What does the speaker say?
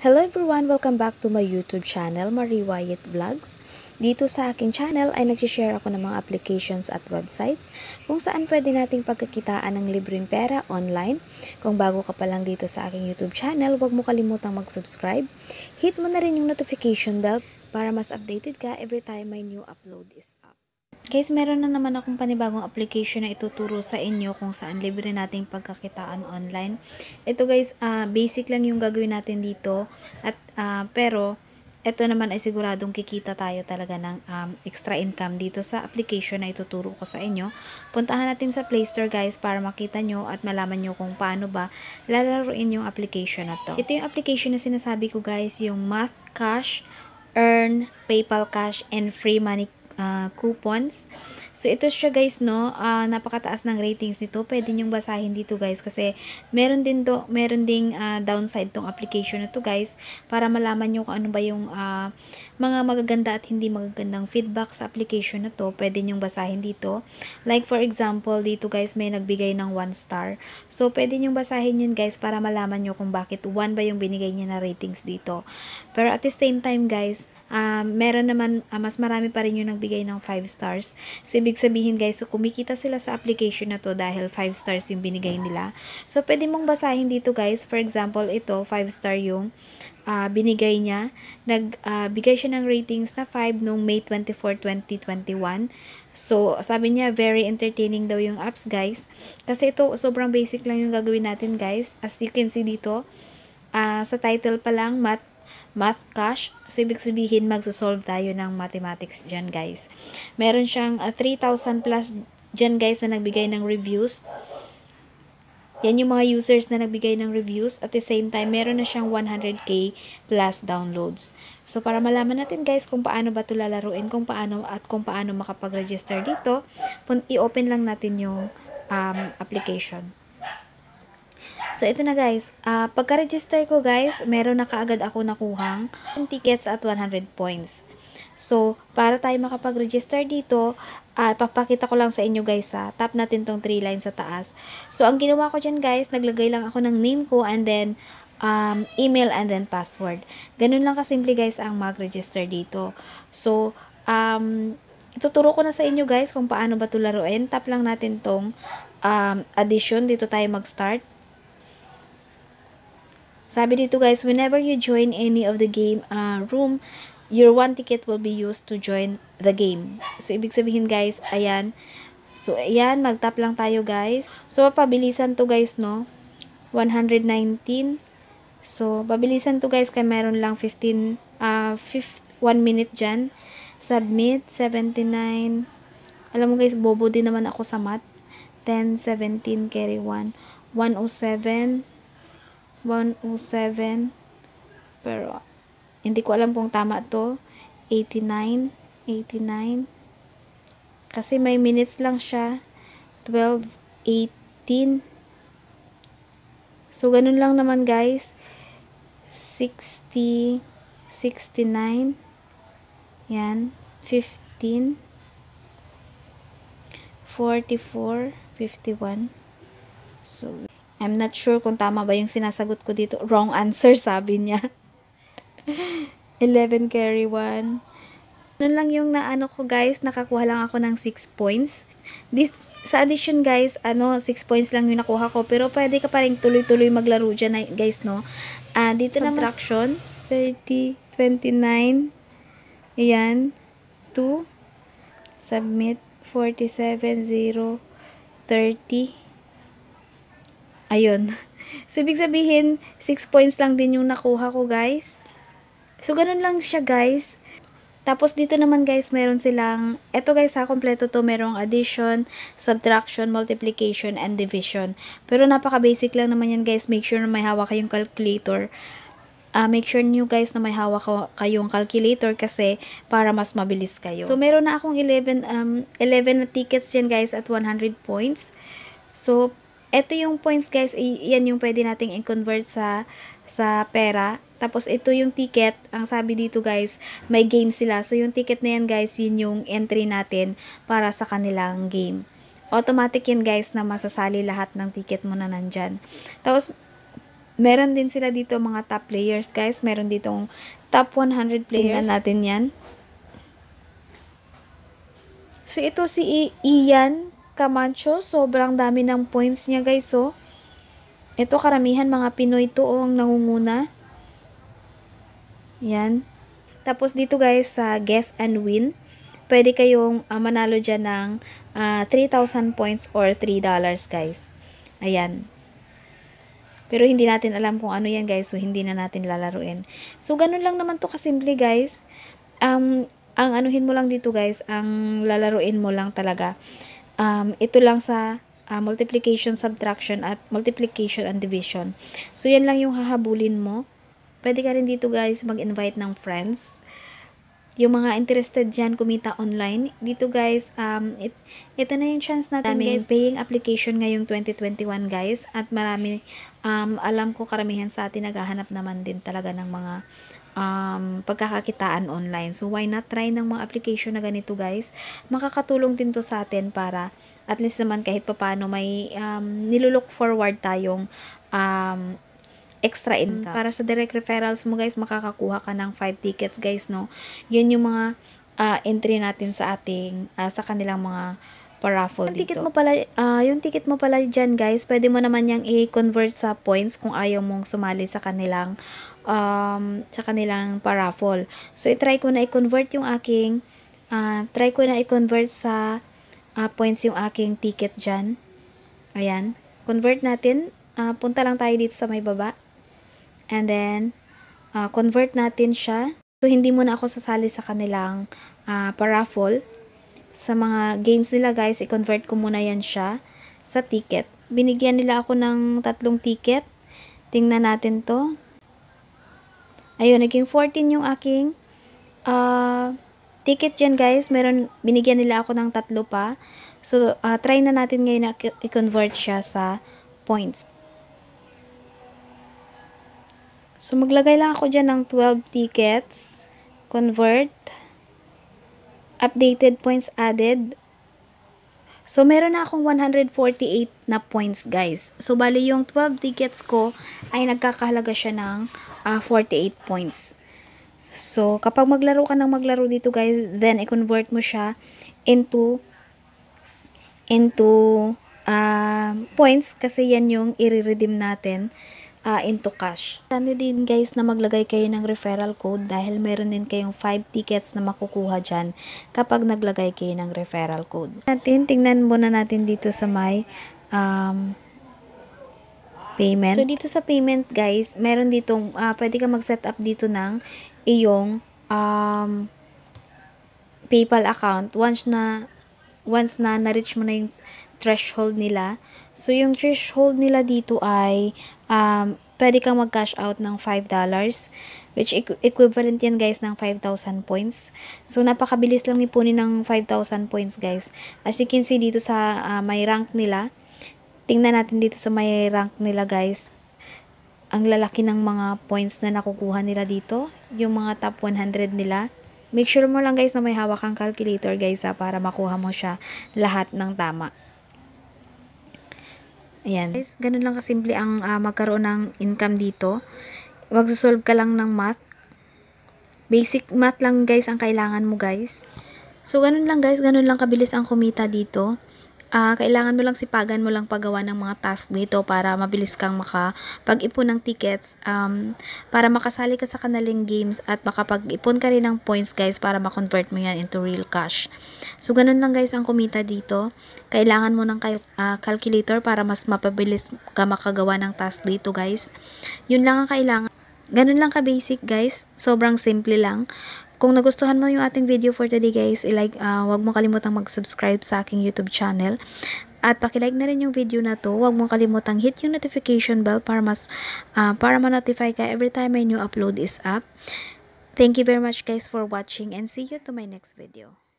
Hello everyone! Welcome back to my YouTube channel, Marie Wyatt Vlogs. Dito sa aking channel ay nagsishare ako ng mga applications at websites kung saan pwede nating pagkakitaan ng libreng pera online. Kung bago ka pa lang dito sa aking YouTube channel, huwag mo kalimutang mag-subscribe. Hit mo na rin yung notification bell para mas updated ka every time my new upload is up. Guys, meron na naman akong panibagong application na ituturo sa inyo kung saan libre nating pagkakitaan online. Ito guys, uh, basic lang yung gagawin natin dito. At, uh, pero, ito naman ay siguradong kikita tayo talaga ng um, extra income dito sa application na ituturo ko sa inyo. Puntahan natin sa Play Store guys para makita nyo at malaman nyo kung paano ba lalaroin yung application na to. Ito yung application na sinasabi ko guys, yung Math Cash, Earn, PayPal Cash, and Free Money uh, coupons. So, ito siya guys, no? Uh, napakataas ng ratings nito. Pwede nyong basahin dito guys kasi meron din to, meron ding uh, downside tong application na to guys para malaman nyo kung ano ba yung uh, mga magaganda at hindi magagandang feedback sa application na to. Pwede nyong basahin dito. Like for example, dito guys may nagbigay ng 1 star. So, pwede nyong basahin yun guys para malaman nyo kung bakit 1 ba yung binigay niya na ratings dito. Pero at the same time guys, uh, meron naman, uh, mas marami pa rin yung nagbigay ng 5 stars. So, ibig sabihin guys, so kumikita sila sa application na to dahil 5 stars yung binigay nila. So, pwede mong basahin dito guys. For example, ito, 5 star yung uh, binigay niya. Nagbigay uh, siya ng ratings na 5 noong May 24, 2021. So, sabi niya, very entertaining daw yung apps, guys. Kasi ito, sobrang basic lang yung gagawin natin, guys. As you can see dito, uh, sa title pa lang, math math cash. So, ibig sabihin, magsosolve tayo ng mathematics dyan, guys. Meron siyang uh, ah, 3,000 plus dyan, guys, na nagbigay ng reviews. Yan yung mga users na nagbigay ng reviews. At the same time, meron na siyang 100k plus downloads. So, para malaman natin guys kung paano ba ito lalaruin, kung paano at kung paano makapag-register dito, i-open lang natin yung um, application. So, ito na guys. Uh, pagka-register ko guys, meron na kaagad ako nakuhang tickets at 100 points. So, para tayo makapag-register dito, uh, ah, papakita ko lang sa inyo guys ha. Tap natin tong 3 lines sa taas. So, ang ginawa ko dyan guys, naglagay lang ako ng name ko and then um, email and then password. Ganun lang kasimple guys ang mag-register dito. So, um, ituturo ko na sa inyo guys kung paano ba ito laruin. Tap lang natin tong um, addition. Dito tayo mag-start. Sabi dito guys, whenever you join any of the game uh, room, your one ticket will be used to join the game. So, ibig sabihin guys, ayan. So, ayan, magtap lang tayo guys. So, pabilisan to guys, no? 119. So, pabilisan to guys, kaya meron lang 15, uh, 1 minute dyan. Submit, 79. Alam mo guys, bobo din naman ako sa math. 10, 17, carry 1. 107, 107 pero hindi ko alam kung tama to 89 89 kasi may minutes lang siya 12 18 so ganun lang naman guys 60 69 yan 15 44 51 so I'm not sure kung tama ba yung sinasagot ko dito. Wrong answer, sabi niya. 11 carry 1. Nun lang yung naano ko guys, nakakuha lang ako ng 6 points. This, sa addition guys, ano, 6 points lang yung nakuha ko. Pero pwede ka pa rin tuloy-tuloy maglaro dyan guys, no? Uh, dito Subtraction, 30, 29, ayan, 2, submit, 47, 0, 30, Ayun. So, ibig sabihin, 6 points lang din yung nakuha ko, guys. So, ganun lang siya, guys. Tapos, dito naman, guys, meron silang, eto, guys, ha, kompleto to, merong addition, subtraction, multiplication, and division. Pero, napaka-basic lang naman yan, guys. Make sure na may hawak kayong calculator. Uh, make sure nyo, guys, na may hawak kayong calculator kasi para mas mabilis kayo. So, meron na akong 11, um, 11 na tickets dyan, guys, at 100 points. So, ito yung points guys, yan yung pwede nating i-convert sa sa pera. Tapos ito yung ticket, ang sabi dito guys, may game sila. So yung ticket na yan guys, yun yung entry natin para sa kanilang game. Automatic yan guys na masasali lahat ng ticket mo na nandyan. Tapos meron din sila dito mga top players guys. Meron ditong top 100 players. Tingnan natin yan. So ito si I Ian Camacho, sobrang dami ng points niya guys oh. Ito karamihan mga Pinoy to oh, ang nangunguna. Yan. Tapos dito guys sa uh, guess and win, pwede kayong uh, manalo dyan ng uh, ah, 3,000 points or $3 guys. Ayan. Pero hindi natin alam kung ano yan guys, so hindi na natin lalaruin. So ganun lang naman to kasimple guys. Um, ang anuhin mo lang dito guys, ang lalaruin mo lang talaga um, ito lang sa uh, multiplication, subtraction, at multiplication and division. So, yan lang yung hahabulin mo. Pwede ka rin dito guys mag-invite ng friends yung mga interested dyan kumita online, dito guys, um, it, ito na yung chance natin Daming guys, paying application ngayong 2021 guys, at marami, um, alam ko karamihan sa atin naghahanap naman din talaga ng mga um, pagkakakitaan online. So, why not try ng mga application na ganito guys? Makakatulong din to sa atin para at least naman kahit papano may um, nilulook forward tayong um, extra mm-hmm. income. Para sa direct referrals mo guys, makakakuha ka ng 5 tickets guys, no? Yun yung mga uh, entry natin sa ating, uh, sa kanilang mga paraffle yung Ticket mo pala, uh, yung ticket mo pala dyan guys, pwede mo naman yang i-convert sa points kung ayaw mong sumali sa kanilang um, sa kanilang paraffle. So, i-try ko na i-convert yung aking uh, try ko na i-convert sa uh, points yung aking ticket dyan. Ayan. Convert natin. Uh, punta lang tayo dito sa may baba. And then, uh, convert natin siya. So, hindi muna ako sasali sa kanilang uh, paraffle. Sa mga games nila guys, i-convert ko muna yan siya sa ticket. Binigyan nila ako ng tatlong ticket. Tingnan natin to. Ayun, naging 14 yung aking uh, ticket dyan guys. Meron, binigyan nila ako ng tatlo pa. So, uh, try na natin ngayon na i-convert siya sa points. So, maglagay lang ako dyan ng 12 tickets. Convert. Updated points added. So, meron na akong 148 na points, guys. So, bali yung 12 tickets ko ay nagkakahalaga siya ng uh, ah, 48 points. So, kapag maglaro ka ng maglaro dito, guys, then i-convert mo siya into into uh, points kasi yan yung i-redeem natin uh, into cash. Sana din guys na maglagay kayo ng referral code dahil meron din kayong 5 tickets na makukuha dyan kapag naglagay kayo ng referral code. Natin, tingnan muna natin dito sa may um, payment. So dito sa payment guys, meron ditong, uh, pwede ka mag-set up dito ng iyong um, PayPal account once na once na na-reach mo na yung threshold nila. So, yung threshold nila dito ay um, pwede kang mag-cash out ng $5 which equivalent yan guys ng 5,000 points. So, napakabilis lang ni Puni ng 5,000 points guys. As you can see dito sa uh, may rank nila, tingnan natin dito sa may rank nila guys, ang lalaki ng mga points na nakukuha nila dito, yung mga top 100 nila. Make sure mo lang guys na may hawak kang calculator guys ha, ah, para makuha mo siya lahat ng tama. Ayan. Guys, ganun lang kasimple ang uh, magkaroon ng income dito. Magsasolve ka lang ng math. Basic math lang guys ang kailangan mo guys. So, ganun lang guys. Ganun lang kabilis ang kumita dito. Uh, kailangan mo lang sipagan mo lang paggawa ng mga task dito para mabilis kang makapag-ipon ng tickets um, para makasali ka sa kanaling games at makapag-ipon ka rin ng points guys para ma-convert mo yan into real cash. So, ganun lang guys ang kumita dito. Kailangan mo ng cal uh, calculator para mas mapabilis ka makagawa ng task dito guys. Yun lang ang kailangan Ganun lang ka basic guys. Sobrang simple lang. Kung nagustuhan mo yung ating video for today guys, ilike, uh, ah, wag mo kalimutang mag-subscribe sa aking YouTube channel. At paki-like na rin yung video na to. Huwag mo kalimutang hit yung notification bell para mas uh, para ma-notify ka every time my new upload is up. Thank you very much guys for watching and see you to my next video.